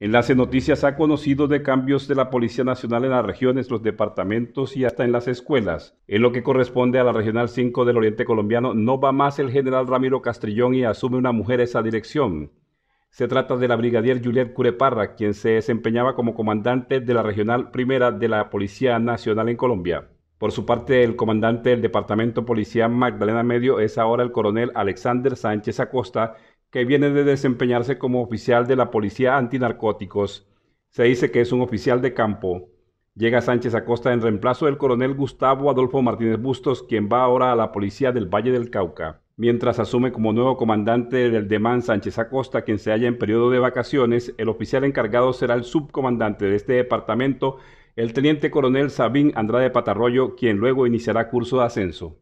Enlace Noticias ha conocido de cambios de la Policía Nacional en las regiones, los departamentos y hasta en las escuelas. En lo que corresponde a la Regional 5 del Oriente Colombiano, no va más el general Ramiro Castrillón y asume una mujer esa dirección. Se trata de la brigadier Juliet Cureparra, quien se desempeñaba como comandante de la Regional Primera de la Policía Nacional en Colombia. Por su parte, el comandante del Departamento Policía Magdalena Medio es ahora el coronel Alexander Sánchez Acosta, que viene de desempeñarse como oficial de la Policía Antinarcóticos. Se dice que es un oficial de campo. Llega Sánchez Acosta en reemplazo del coronel Gustavo Adolfo Martínez Bustos, quien va ahora a la policía del Valle del Cauca, mientras asume como nuevo comandante del Demán Sánchez Acosta, quien se halla en periodo de vacaciones. El oficial encargado será el subcomandante de este departamento, el teniente coronel Sabín Andrade Patarroyo, quien luego iniciará curso de ascenso.